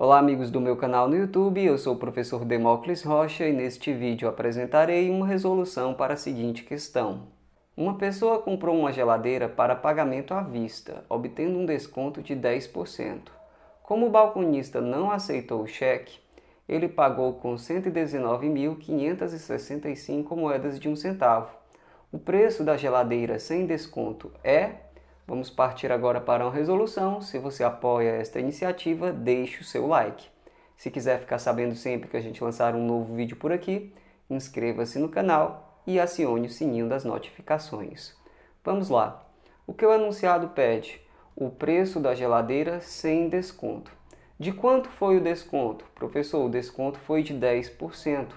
Olá amigos do meu canal no YouTube, eu sou o professor Demócles Rocha e neste vídeo apresentarei uma resolução para a seguinte questão. Uma pessoa comprou uma geladeira para pagamento à vista, obtendo um desconto de 10%. Como o balconista não aceitou o cheque, ele pagou com 119.565 moedas de um centavo. O preço da geladeira sem desconto é Vamos partir agora para uma resolução. Se você apoia esta iniciativa, deixe o seu like. Se quiser ficar sabendo sempre que a gente lançar um novo vídeo por aqui, inscreva-se no canal e acione o sininho das notificações. Vamos lá. O que o anunciado pede? O preço da geladeira sem desconto. De quanto foi o desconto? Professor, o desconto foi de 10%.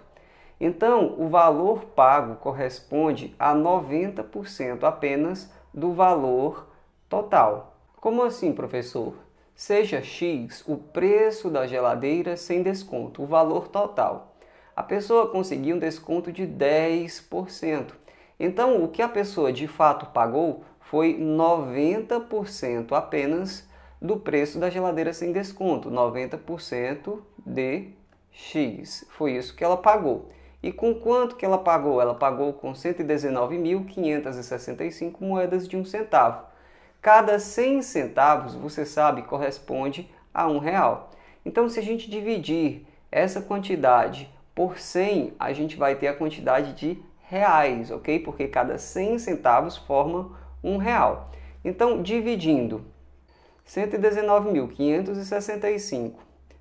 Então, o valor pago corresponde a 90% apenas do valor total. Como assim, professor? Seja X o preço da geladeira sem desconto, o valor total. A pessoa conseguiu um desconto de 10%. Então, o que a pessoa de fato pagou foi 90% apenas do preço da geladeira sem desconto, 90% de X. Foi isso que ela pagou. E com quanto que ela pagou? Ela pagou com 119.565 moedas de um centavo. Cada 100 centavos, você sabe, corresponde a um real. Então, se a gente dividir essa quantidade por 100, a gente vai ter a quantidade de reais, ok? Porque cada 100 centavos forma um real. Então, dividindo 119.565,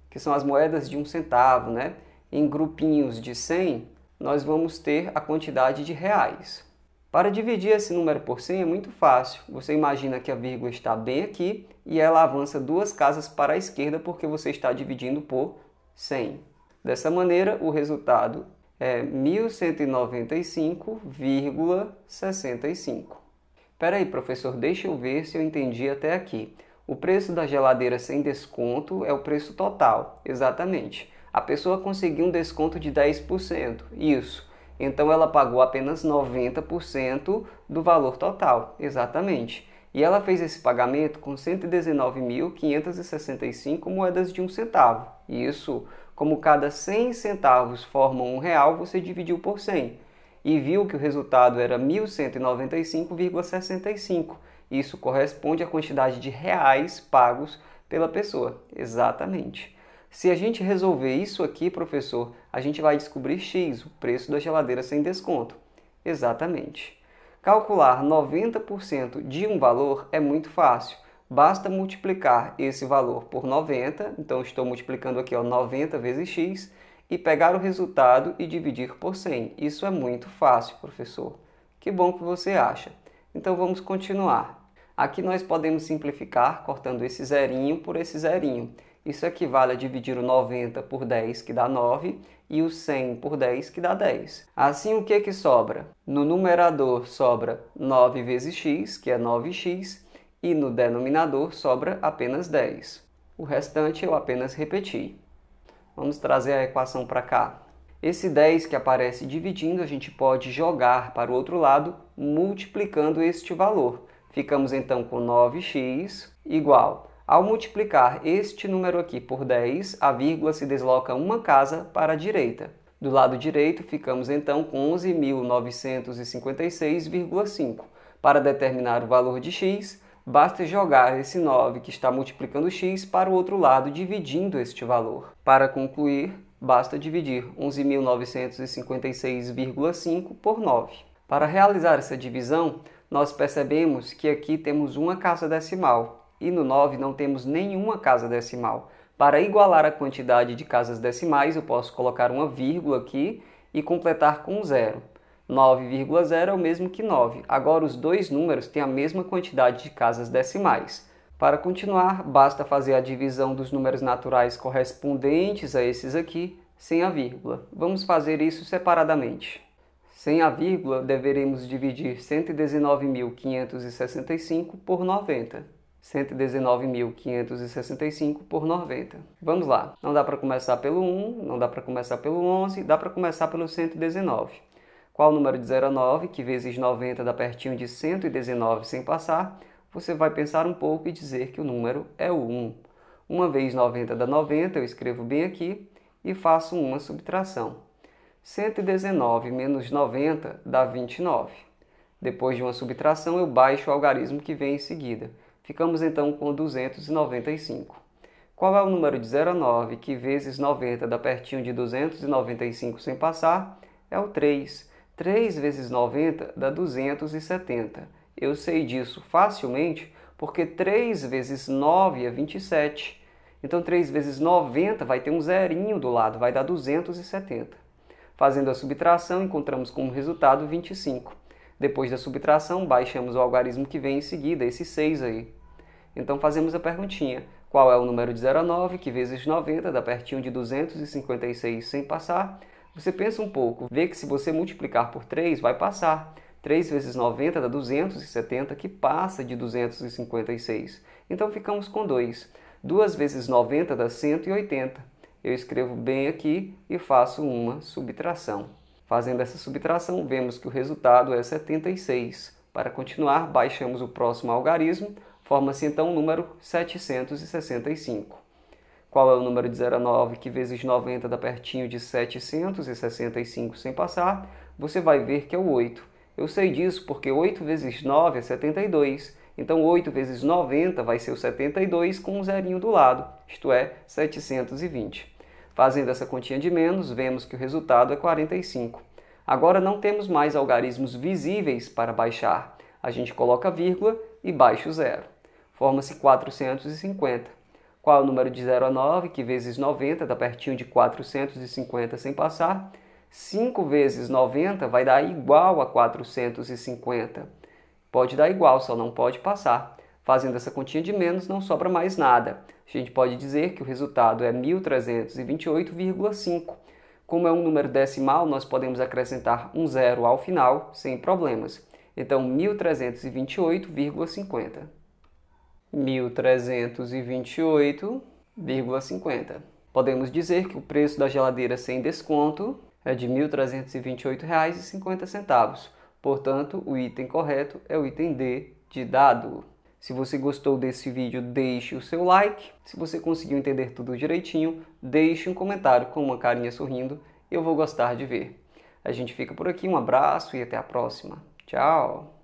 que são as moedas de um centavo, né? Em grupinhos de 100, nós vamos ter a quantidade de reais. Para dividir esse número por 100 é muito fácil. Você imagina que a vírgula está bem aqui e ela avança duas casas para a esquerda porque você está dividindo por 100. Dessa maneira, o resultado é 1195,65. Espera aí, professor, deixa eu ver se eu entendi até aqui. O preço da geladeira sem desconto é o preço total, exatamente. A pessoa conseguiu um desconto de 10%, isso. Então ela pagou apenas 90% do valor total, exatamente. E ela fez esse pagamento com 119.565 moedas de um centavo. isso, como cada 100 centavos formam um real, você dividiu por 100 e viu que o resultado era 1.195,65. Isso corresponde à quantidade de reais pagos pela pessoa, exatamente. Se a gente resolver isso aqui, professor, a gente vai descobrir X, o preço da geladeira sem desconto. Exatamente. Calcular 90% de um valor é muito fácil. Basta multiplicar esse valor por 90, então estou multiplicando aqui ó, 90 vezes x, e pegar o resultado e dividir por 100. Isso é muito fácil, professor. Que bom que você acha. Então vamos continuar. Aqui nós podemos simplificar cortando esse zerinho por esse zerinho. Isso equivale a dividir o 90 por 10, que dá 9, e o 100 por 10, que dá 10. Assim, o que, que sobra? No numerador sobra 9 vezes x, que é 9x, e no denominador sobra apenas 10. O restante eu apenas repeti. Vamos trazer a equação para cá. Esse 10 que aparece dividindo, a gente pode jogar para o outro lado, multiplicando este valor. Ficamos então com 9x igual ao multiplicar este número aqui por 10, a vírgula se desloca uma casa para a direita. Do lado direito, ficamos então com 11.956,5. Para determinar o valor de x, basta jogar esse 9 que está multiplicando x para o outro lado, dividindo este valor. Para concluir, basta dividir 11.956,5 por 9. Para realizar essa divisão, nós percebemos que aqui temos uma casa decimal, e no 9 não temos nenhuma casa decimal. Para igualar a quantidade de casas decimais, eu posso colocar uma vírgula aqui e completar com zero. 9,0 é o mesmo que 9. Agora os dois números têm a mesma quantidade de casas decimais. Para continuar, basta fazer a divisão dos números naturais correspondentes a esses aqui sem a vírgula. Vamos fazer isso separadamente. Sem a vírgula, deveremos dividir 119.565 por 90. 119.565 por 90. Vamos lá, não dá para começar pelo 1, não dá para começar pelo 11, dá para começar pelo 119. Qual o número de 0 a 9, que vezes 90 dá pertinho de 119 sem passar, você vai pensar um pouco e dizer que o número é o 1. Uma vez 90 dá 90, eu escrevo bem aqui e faço uma subtração. 119 menos 90 dá 29. Depois de uma subtração, eu baixo o algarismo que vem em seguida. Ficamos então com 295. Qual é o número de 0 a 9 que vezes 90 dá pertinho de 295 sem passar? É o 3. 3 vezes 90 dá 270. Eu sei disso facilmente porque 3 vezes 9 é 27. Então 3 vezes 90 vai ter um zerinho do lado, vai dar 270. Fazendo a subtração, encontramos como resultado 25. Depois da subtração, baixamos o algarismo que vem em seguida, esse 6 aí. Então fazemos a perguntinha: qual é o número de 0 a 9, que vezes 90 dá pertinho de 256 sem passar? Você pensa um pouco, vê que se você multiplicar por 3 vai passar. 3 vezes 90 dá 270, que passa de 256. Então ficamos com 2. 2 vezes 90 dá 180. Eu escrevo bem aqui e faço uma subtração. Fazendo essa subtração, vemos que o resultado é 76. Para continuar, baixamos o próximo algarismo, Forma-se então o número 765. Qual é o número de 0 a 9 que vezes 90 dá pertinho de 765 sem passar? Você vai ver que é o 8. Eu sei disso porque 8 vezes 9 é 72. Então 8 vezes 90 vai ser o 72 com um zerinho do lado, isto é, 720. Fazendo essa continha de menos, vemos que o resultado é 45. Agora não temos mais algarismos visíveis para baixar. A gente coloca vírgula e baixa o zero forma-se 450. Qual é o número de 0 a 9, que vezes 90 dá pertinho de 450 sem passar. 5 vezes 90 vai dar igual a 450. Pode dar igual, só não pode passar. Fazendo essa continha de menos, não sobra mais nada. A gente pode dizer que o resultado é 1328,5. Como é um número decimal, nós podemos acrescentar um zero ao final sem problemas. Então, 1328,50. 1.328,50. Podemos dizer que o preço da geladeira sem desconto é de R$ 1.328,50. Portanto, o item correto é o item D de dado. Se você gostou desse vídeo, deixe o seu like. Se você conseguiu entender tudo direitinho, deixe um comentário com uma carinha sorrindo. Eu vou gostar de ver. A gente fica por aqui, um abraço e até a próxima. Tchau!